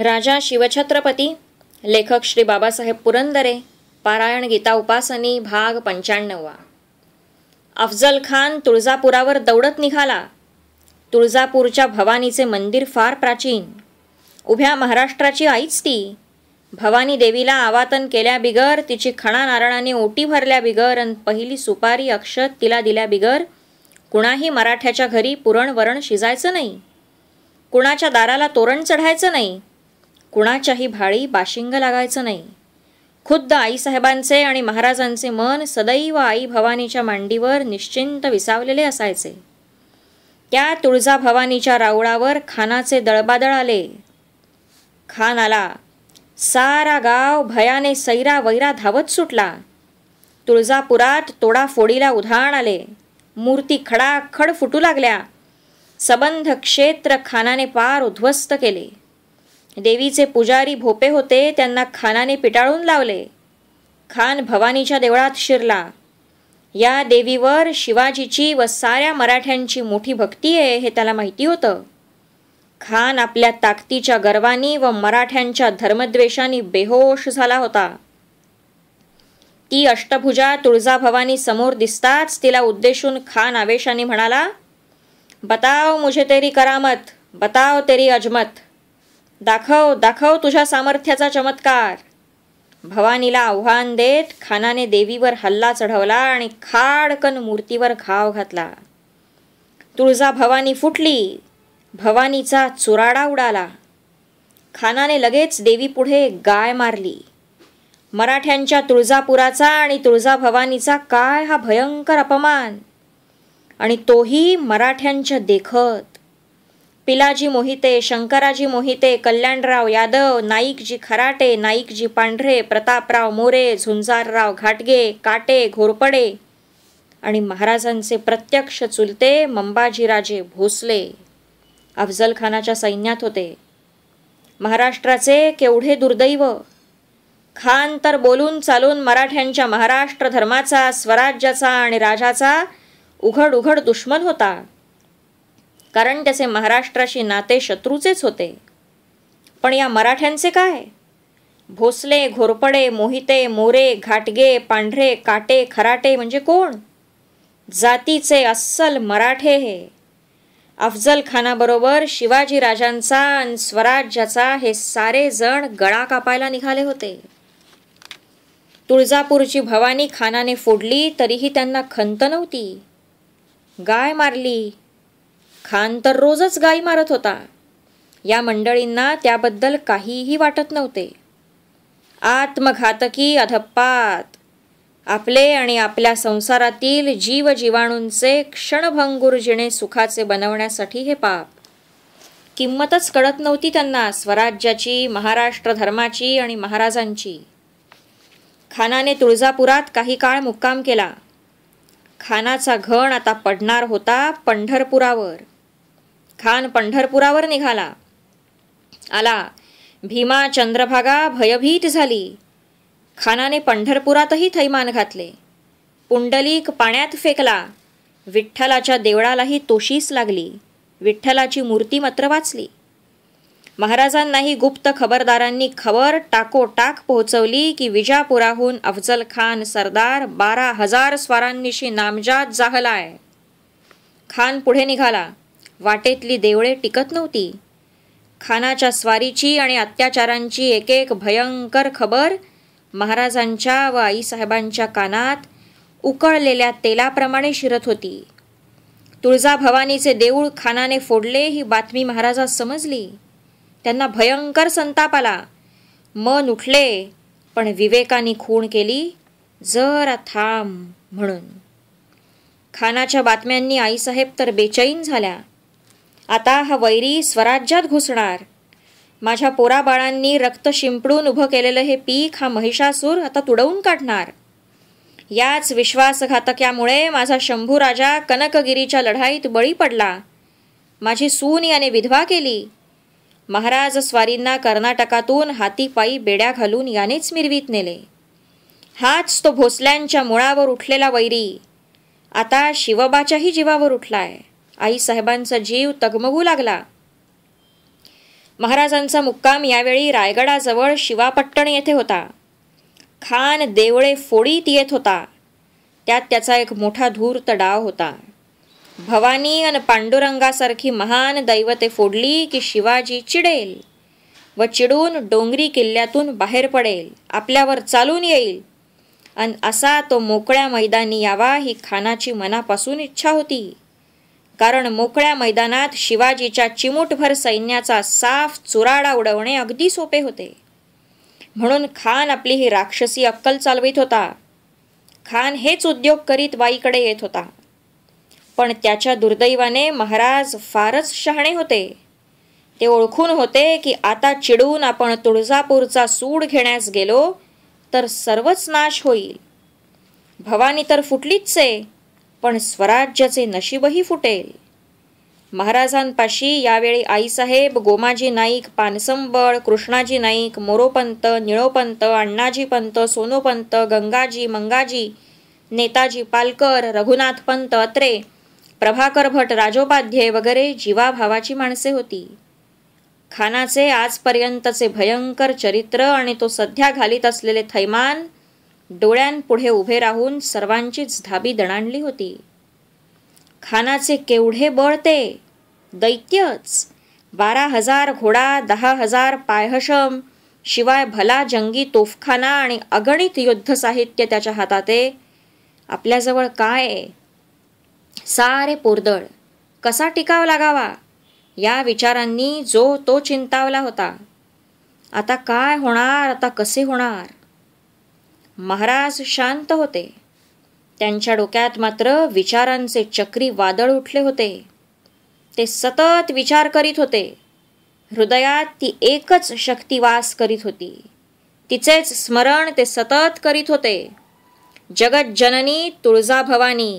राजा शिवछत्रपती लेखक श्री बाबासाहेब पुरंदरे पारायण गीता उपासनी भाग पंच्याण्णववा अफजल खान तुळजापुरावर दौडत निघाला तुळजापूरच्या भवानीचे मंदिर फार प्राचीन उभ्या महाराष्ट्राची आईच ती भवानी देवीला आवातन केल्याबिगर तिची खणा नारळाने ओटी भरल्या बिगर आणि पहिली सुपारी अक्षत तिला दिल्या बिगर कुणाही मराठ्याच्या घरी पुरण वरण शिजायचं नाही कुणाच्या दाराला तोरण चढायचं नाही कुणाच्याही भाळी बाशिंग लागायचं नाही खुद्द आईसाहेबांचे आणि महाराजांचे मन सदैव आई भवानीच्या मांडीवर निश्चिंत विसावलेले असायचे त्या तुळजा भवानीच्या रावळावर खानाचे दळबादळ आले खान आला सारा गाव भयाने सैरा वैरा धावत सुटला तुळजापुरात तोडाफोडीला उधाण आले मूर्ती खडाखड फुटू लागल्या सबंध क्षेत्र खानाने पार उद्ध्वस्त केले देवीचे पुजारी भोपे होते त्यांना खानाने पिटाळून लावले खान भवानीच्या देवळात शिरला या देवीवर शिवाजीची व साऱ्या मराठ्यांची मोठी भक्ती आहे हे त्याला माहिती होतं खान आपल्या ताकदीच्या गर्वानी व मराठ्यांच्या धर्मद्वेषानी बेहोश झाला होता ती अष्टभुजा तुळजाभवानी समोर दिसताच तिला उद्देशून खान आवेशाने म्हणाला बताव मुझे तेरी करामत बताव तेरी अजमत दाखव दाखव तुझ्या सामर्थ्याचा चमत्कार भवानीला आव्हान देत खानाने देवीवर हल्ला चढवला आणि खाडकन मूर्तीवर घाव घातला तुळजा भवानी फुटली भवानीचा चुराडा उडाला खानाने लगेच देवीपुढे गाय मारली मराठ्यांच्या तुळजापुराचा आणि तुळजाभवानीचा काय हा भयंकर अपमान आणि तोही मराठ्यांच्या देखत पिलाजी मोहिते शंकराजी मोहिते कल्याणराव यादव नाईकजी खराटे नाईकजी पांढरे प्रतापराव मोरे झुंजारराव घाटगे काटे घोरपडे आणि महाराजांचे प्रत्यक्ष चुलते मंबाजीराजे भोसले अफजलखानाच्या सैन्यात होते महाराष्ट्राचे केवढे दुर्दैव खान तर बोलून चालून मराठ्यांच्या महाराष्ट्र धर्माचा स्वराज्याचा आणि राजाचा उघड उघड दुश्मन होता कारण त्याचे महाराष्ट्राशी नाते शत्रूचेच होते पण या मराठ्यांचे काय भोसले घोरपडे मोहिते मोरे घाटगे पांढरे काटे खराटे म्हणजे कोण जातीचे अस्सल मराठे हे अफजल खानाबरोबर शिवाजी राजांचा आणि स्वराज्याचा हे सारे जण गळा कापायला निघाले होते तुळजापूरची भवानी खानाने फोडली तरीही त्यांना खंत नव्हती गाय मारली खान तर रोजच गाई मारत होता या मंडळींना त्याबद्दल काहीही वाटत नव्हते आत्मघातकी अधप्पात आपले आणि आपल्या संसारातील जीव जीवाणूंचे क्षणभंगूर जिणे सुखाचे बनवण्यासाठी हे पाप किंमतच कळत नव्हती त्यांना स्वराज्याची महाराष्ट्र धर्माची आणि महाराजांची खानाने तुळजापुरात काही काळ मुक्काम केला खानाचा घण आता पडणार होता पंढरपुरावर खान पंढरपुरावर निघाला आला भीमा चंद्रभागा भयभीत झाली खानाने पंढरपुरातही थैमान घातले पुंडलिक पाण्यात फेकला विठ्ठलाच्या देवळालाही तोशीस लागली विठ्ठलाची मूर्ती मात्र वाचली महाराजांनाही गुप्त खबरदारांनी खबर टाकोटाक पोहोचवली की विजापुराहून अफजल खान सरदार बारा हजार स्वारांनीशी नामजात जाहलाय खान पुढे निघाला वाटेतली देवळे टिकत नव्हती खानाच्या स्वारीची आणि अत्याचारांची एक एक भयंकर खबर महाराजांच्या व आईसाहेबांच्या कानात उकळलेल्या तेलाप्रमाणे शिरत होती तुळजाभवानीचे देऊळ खानाने फोडले ही बातमी महाराजा समजली त्यांना भयंकर संताप आला मन उठले पण विवेकाने खूण केली जरा थांब म्हणून खानाच्या बातम्यांनी आईसाहेब तर बेचैन झाल्या आता हा वैरी स्वराज्यात घुसणार माझ्या पोराबाळांनी रक्त शिंपडून उभं केलेलं हे पीक हा महिषासूर आता तुडवून काढणार याच विश्वासघातक्यामुळे माझा शंभू राजा कनकगिरीच्या लढाईत बळी पडला माझी सून याने विधवा केली महाराज स्वारींना कर्नाटकातून हातीपायी बेड्या घालून यानेच मिरवीत नेले हाच तो भोसल्यांच्या मुळावर उठलेला वैरी आता शिवबाच्याही जीवावर उठलाय आई साहेबांचा जीव तगमगू लागला महाराजांचा मुक्काम यावेळी रायगडाजवळ शिवापट्टण येथे होता खान देवळे फोडीत येत होता त्यात त्याचा एक मोठा धूर्त डाव होता भवानी आणि पांडुरंगासारखी महान दैवते फोडली की शिवाजी चिडेल व चिडून डोंगरी किल्ल्यातून बाहेर पडेल आपल्यावर चालून येईल आणि असा तो मोकळ्या मैदानी यावा ही खानाची मनापासून इच्छा होती कारण मोकळ्या मैदानात शिवाजीच्या चिमूटभर सैन्याचा साफ चुराडा उडवणे अगदी सोपे होते म्हणून खान आपली ही राक्षसी अक्कल चालवित होता खान हेच उद्योग करीत वाईकडे येत होता पण त्याच्या दुर्दैवाने महाराज फारच शहाणे होते ते ओळखून होते की आता चिडून आपण तुळजापूरचा सूड घेण्यास गेलो तर सर्वच नाश होईल भवानी तर फुटलीच आहे पण स्वराज्याचे नशीबही फुटेल महाराजांपाशी यावेळी आईसाहेब गोमाजी नाईक पानसंबळ कृष्णाजी नाईक मोरोपंत निळोपंत अण्णाजी पंत सोनोपंत गंगाजी मंगाजी नेताजी पालकर रघुनाथ पंत अत्रे प्रभाकर भट राजोपाध्याय वगैरे जीवाभावाची माणसे होती खानाचे आजपर्यंतचे भयंकर चरित्र आणि तो सध्या घालीत असलेले थैमान डोळ्यांपुढे उभे राहून सर्वांचीच धाबी दणाणली होती खानाचे केवढे बळ ते दैत्यच बारा हजार घोडा दहा हजार पायहशम शिवाय भला जंगी तोफखाना आणि अगणित युद्ध साहित्य त्याच्या हातात आहे आपल्याजवळ काय सारे पोरदळ कसा टिकाव लागावा या विचारांनी जो तो चिंतावला होता आता काय होणार आता कसे होणार महाराज शांत होते त्यांच्या डोक्यात मात्र विचारांचे चक्री वादळ उठले होते ते सतत विचार करीत होते हृदयात ती एकच शक्ती वास करीत होती तिचेच स्मरण ते सतत करीत होते जगज्जननी भवानी.